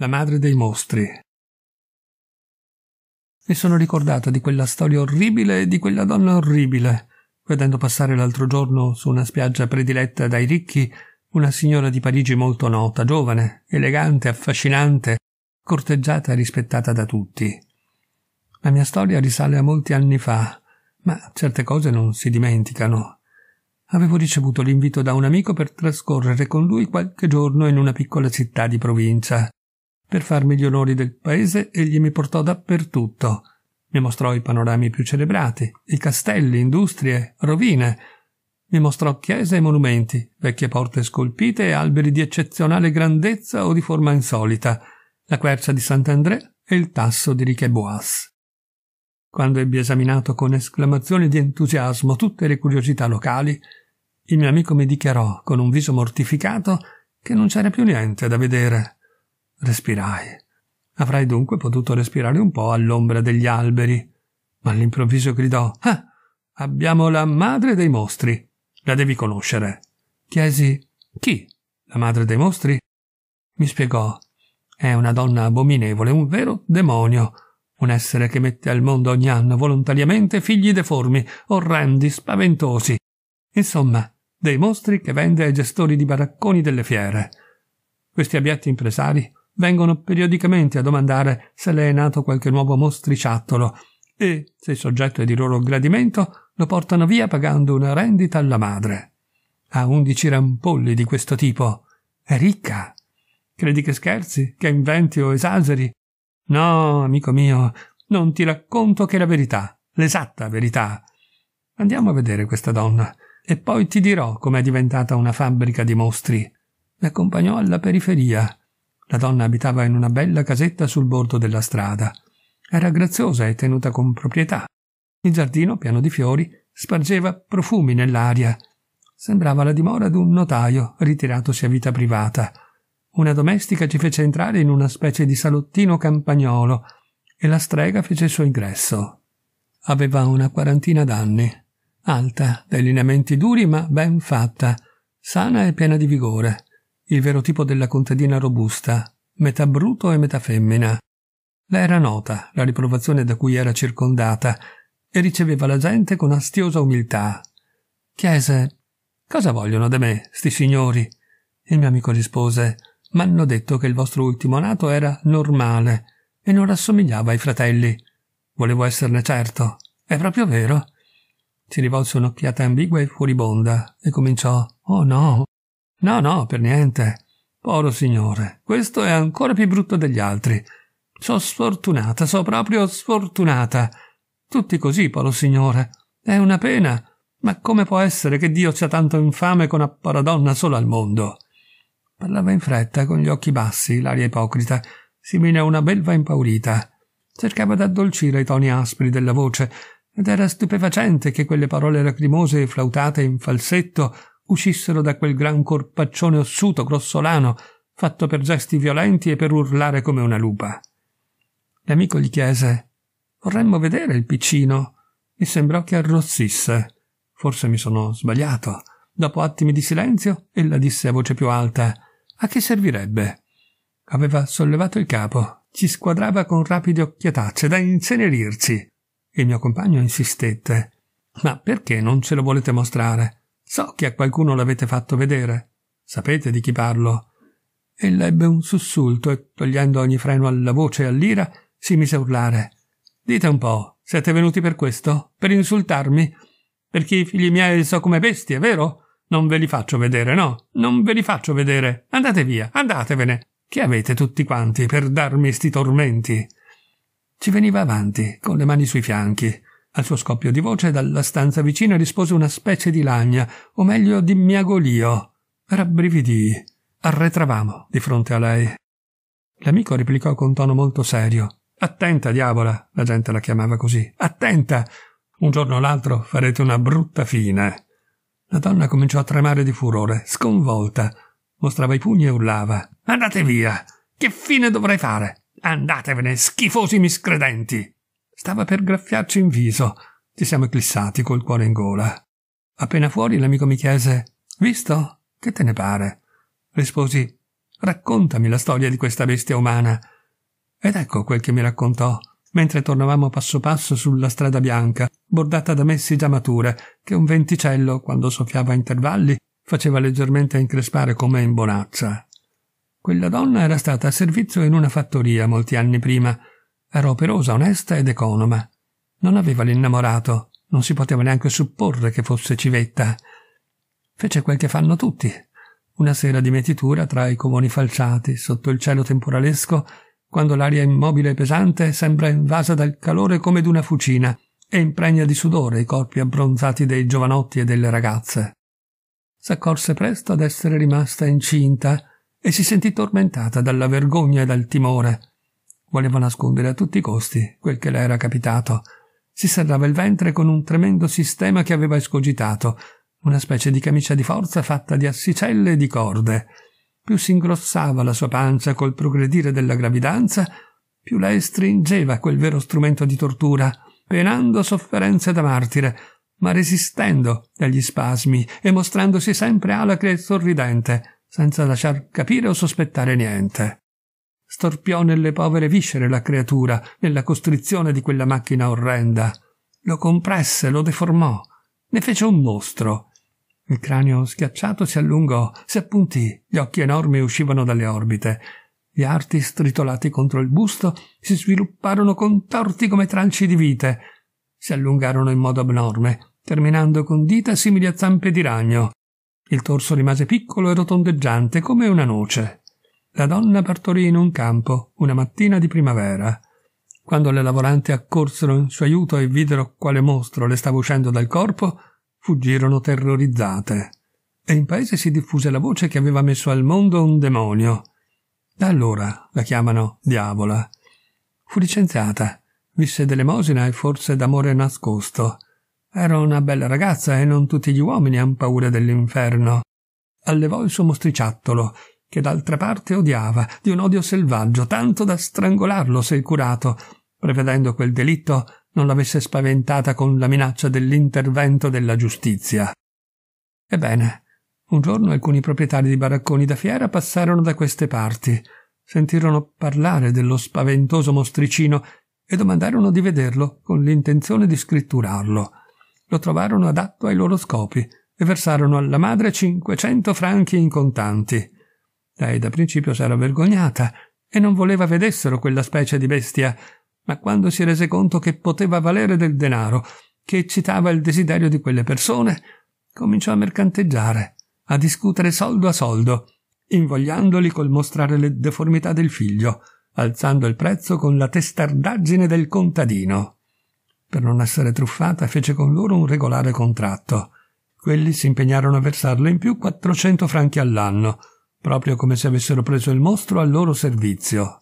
la madre dei mostri. Mi sono ricordata di quella storia orribile e di quella donna orribile, vedendo passare l'altro giorno su una spiaggia prediletta dai ricchi una signora di Parigi molto nota, giovane, elegante, affascinante, corteggiata e rispettata da tutti. La mia storia risale a molti anni fa, ma certe cose non si dimenticano. Avevo ricevuto l'invito da un amico per trascorrere con lui qualche giorno in una piccola città di provincia. Per farmi gli onori del paese, egli mi portò dappertutto. Mi mostrò i panorami più celebrati, i castelli, industrie, rovine. Mi mostrò chiese e monumenti, vecchie porte scolpite e alberi di eccezionale grandezza o di forma insolita, la quercia di Sant'André e il tasso di Riqueboas. Quando ebbi esaminato con esclamazioni di entusiasmo tutte le curiosità locali, il mio amico mi dichiarò, con un viso mortificato, che non c'era più niente da vedere, Respirai. Avrai dunque potuto respirare un po' all'ombra degli alberi. Ma all'improvviso gridò: Ah! Abbiamo la madre dei mostri. La devi conoscere. Chiesi: Chi? La madre dei mostri? Mi spiegò: È una donna abominevole, un vero demonio. Un essere che mette al mondo ogni anno volontariamente figli deformi, orrendi, spaventosi. Insomma, dei mostri che vende ai gestori di baracconi delle fiere. Questi abietti impresari vengono periodicamente a domandare se le è nato qualche nuovo mostriciattolo e, se il soggetto è di loro gradimento, lo portano via pagando una rendita alla madre. Ha undici rampolli di questo tipo. È ricca. Credi che scherzi, che inventi o esageri? No, amico mio, non ti racconto che la verità, l'esatta verità. Andiamo a vedere questa donna e poi ti dirò com'è diventata una fabbrica di mostri. Mi accompagnò alla periferia la donna abitava in una bella casetta sul bordo della strada. Era graziosa e tenuta con proprietà. Il giardino, pieno di fiori, spargeva profumi nell'aria. Sembrava la dimora di un notaio ritiratosi a vita privata. Una domestica ci fece entrare in una specie di salottino campagnolo e la strega fece il suo ingresso. Aveva una quarantina d'anni, alta, dai lineamenti duri ma ben fatta, sana e piena di vigore il vero tipo della contadina robusta, metà bruto e metà femmina. Le era nota, la riprovazione da cui era circondata, e riceveva la gente con astiosa umiltà. Chiese Cosa vogliono da me, sti signori? Il mio amico rispose M'hanno detto che il vostro ultimo nato era normale e non rassomigliava ai fratelli. Volevo esserne certo. È proprio vero? Si rivolse un'occhiata ambigua e furibonda e cominciò Oh no, No, no, per niente. Poro signore, questo è ancora più brutto degli altri. So sfortunata, so proprio sfortunata. Tutti così, povero signore. È una pena. Ma come può essere che Dio sia tanto infame con una donna sola al mondo? Parlava in fretta, con gli occhi bassi, l'aria ipocrita, simile a una belva impaurita. Cercava d'addolcire i toni aspri della voce, ed era stupefacente che quelle parole lacrimose flautate in falsetto uscissero da quel gran corpaccione ossuto grossolano fatto per gesti violenti e per urlare come una lupa. L'amico gli chiese Vorremmo vedere il piccino. Mi sembrò che arrossisse. Forse mi sono sbagliato. Dopo attimi di silenzio, ella disse a voce più alta A che servirebbe? Aveva sollevato il capo, ci squadrava con rapide occhiatacce da incenerirci. Il mio compagno insistette. Ma perché non ce lo volete mostrare? So che a qualcuno l'avete fatto vedere. Sapete di chi parlo. Ella ebbe un sussulto e, togliendo ogni freno alla voce e all'ira, si mise a urlare. Dite un po', siete venuti per questo? Per insultarmi? Perché i figli miei li so come bestie, vero? Non ve li faccio vedere, no? Non ve li faccio vedere. Andate via, andatevene. Che avete tutti quanti per darmi sti tormenti? Ci veniva avanti, con le mani sui fianchi, al suo scoppio di voce dalla stanza vicina rispose una specie di lagna, o meglio di miagolio. Rabbrividii. Arretravamo di fronte a lei. L'amico replicò con tono molto serio. Attenta, diavola, la gente la chiamava così. Attenta! Un giorno o l'altro farete una brutta fine. La donna cominciò a tremare di furore, sconvolta. Mostrava i pugni e urlava. Andate via! Che fine dovrei fare? Andatevene, schifosi miscredenti! Stava per graffiarci in viso. Ci siamo eclissati col cuore in gola. Appena fuori l'amico mi chiese Visto? Che te ne pare? Risposi Raccontami la storia di questa bestia umana. Ed ecco quel che mi raccontò, mentre tornavamo passo passo sulla strada bianca, bordata da messi già mature, che un venticello, quando soffiava a intervalli, faceva leggermente increspare come in bonaccia. Quella donna era stata a servizio in una fattoria molti anni prima era operosa, onesta ed economa. Non aveva l'innamorato, non si poteva neanche supporre che fosse civetta. Fece quel che fanno tutti. Una sera di metitura tra i comuni falciati, sotto il cielo temporalesco, quando l'aria immobile e pesante sembra invasa dal calore come d'una fucina e impregna di sudore i corpi abbronzati dei giovanotti e delle ragazze. S'accorse presto ad essere rimasta incinta e si sentì tormentata dalla vergogna e dal timore Voleva nascondere a tutti i costi quel che le era capitato. Si serrava il ventre con un tremendo sistema che aveva escogitato, una specie di camicia di forza fatta di assicelle e di corde. Più si ingrossava la sua pancia col progredire della gravidanza, più lei stringeva quel vero strumento di tortura, penando sofferenze da martire, ma resistendo agli spasmi e mostrandosi sempre alacre e sorridente, senza lasciar capire o sospettare niente storpiò nelle povere viscere la creatura, nella costrizione di quella macchina orrenda. Lo compresse, lo deformò, ne fece un mostro. Il cranio schiacciato si allungò, si appuntì, gli occhi enormi uscivano dalle orbite. Gli arti stritolati contro il busto si svilupparono contorti come tranci di vite. Si allungarono in modo abnorme, terminando con dita simili a zampe di ragno. Il torso rimase piccolo e rotondeggiante come una noce. La donna partorì in un campo, una mattina di primavera. Quando le lavoranti accorsero in suo aiuto e videro quale mostro le stava uscendo dal corpo, fuggirono terrorizzate. E in paese si diffuse la voce che aveva messo al mondo un demonio. Da allora la chiamano diavola. Fu licenziata, visse d'elemosina e forse d'amore nascosto. Era una bella ragazza e non tutti gli uomini han paura dell'inferno. Allevò il suo mostriciattolo, che d'altra parte odiava, di un odio selvaggio, tanto da strangolarlo se il curato, prevedendo quel delitto, non l'avesse spaventata con la minaccia dell'intervento della giustizia. Ebbene, un giorno alcuni proprietari di baracconi da fiera passarono da queste parti, sentirono parlare dello spaventoso mostricino e domandarono di vederlo con l'intenzione di scritturarlo. Lo trovarono adatto ai loro scopi e versarono alla madre 500 franchi in contanti. Lei da principio s'era vergognata e non voleva vedessero quella specie di bestia, ma quando si rese conto che poteva valere del denaro, che eccitava il desiderio di quelle persone, cominciò a mercanteggiare, a discutere soldo a soldo, invogliandoli col mostrare le deformità del figlio, alzando il prezzo con la testardaggine del contadino. Per non essere truffata fece con loro un regolare contratto. Quelli si impegnarono a versarle in più 400 franchi all'anno, proprio come se avessero preso il mostro al loro servizio.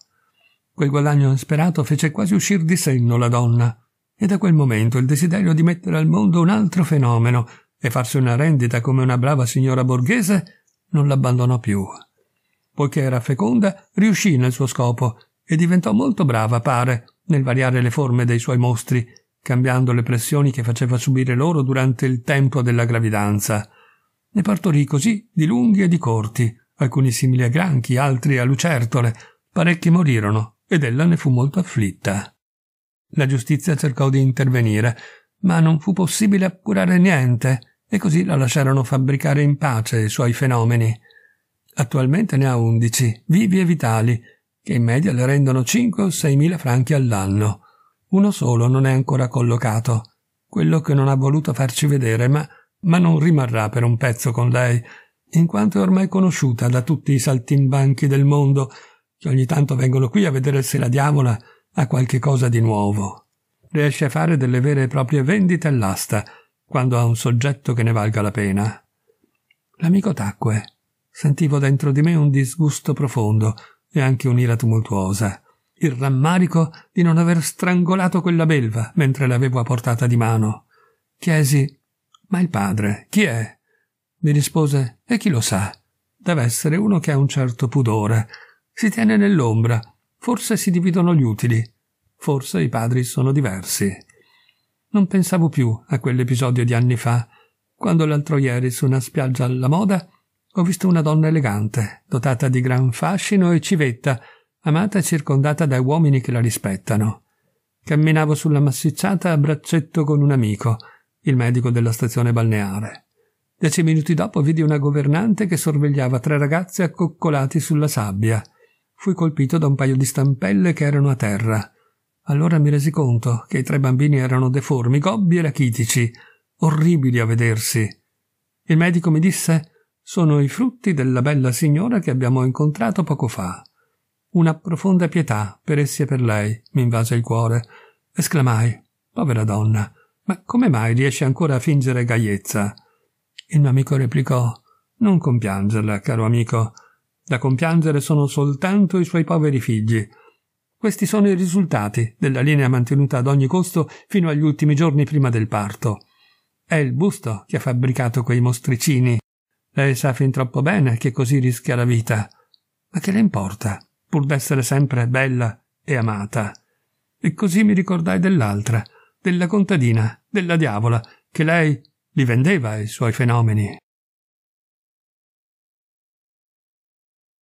Quel guadagno insperato fece quasi uscir di senno la donna, e da quel momento il desiderio di mettere al mondo un altro fenomeno e farsi una rendita come una brava signora borghese non l'abbandonò più. Poiché era feconda, riuscì nel suo scopo e diventò molto brava, pare, nel variare le forme dei suoi mostri, cambiando le pressioni che faceva subire loro durante il tempo della gravidanza. Ne partorì così di lunghi e di corti, alcuni simili a granchi, altri a lucertole. Parecchi morirono ed ella ne fu molto afflitta. La giustizia cercò di intervenire, ma non fu possibile appurare niente e così la lasciarono fabbricare in pace i suoi fenomeni. Attualmente ne ha undici, vivi e vitali, che in media le rendono 5 o 6 mila franchi all'anno. Uno solo non è ancora collocato, quello che non ha voluto farci vedere, ma, ma non rimarrà per un pezzo con lei, in quanto è ormai conosciuta da tutti i saltimbanchi del mondo che ogni tanto vengono qui a vedere se la diavola ha qualche cosa di nuovo. Riesce a fare delle vere e proprie vendite all'asta quando ha un soggetto che ne valga la pena. L'amico tacque. Sentivo dentro di me un disgusto profondo e anche un'ira tumultuosa, il rammarico di non aver strangolato quella belva mentre l'avevo a portata di mano. Chiesi: Ma il padre, chi è? Mi rispose, e chi lo sa? Deve essere uno che ha un certo pudore. Si tiene nell'ombra. Forse si dividono gli utili. Forse i padri sono diversi. Non pensavo più a quell'episodio di anni fa, quando l'altro ieri su una spiaggia alla moda ho visto una donna elegante, dotata di gran fascino e civetta, amata e circondata da uomini che la rispettano. Camminavo sulla massicciata a braccetto con un amico, il medico della stazione balneare. Dieci minuti dopo vidi una governante che sorvegliava tre ragazzi accoccolati sulla sabbia. Fui colpito da un paio di stampelle che erano a terra. Allora mi resi conto che i tre bambini erano deformi, gobbi e rachitici, orribili a vedersi. Il medico mi disse sono i frutti della bella signora che abbiamo incontrato poco fa. Una profonda pietà per essi e per lei mi invase il cuore. Esclamai Povera donna, ma come mai riesce ancora a fingere gaiezza? Il mio amico replicò Non compiangerla, caro amico. Da compiangere sono soltanto i suoi poveri figli. Questi sono i risultati della linea mantenuta ad ogni costo fino agli ultimi giorni prima del parto. È il busto che ha fabbricato quei mostricini. Lei sa fin troppo bene che così rischia la vita. Ma che le importa, pur d'essere sempre bella e amata. E così mi ricordai dell'altra, della contadina, della diavola, che lei li vendeva i suoi fenomeni.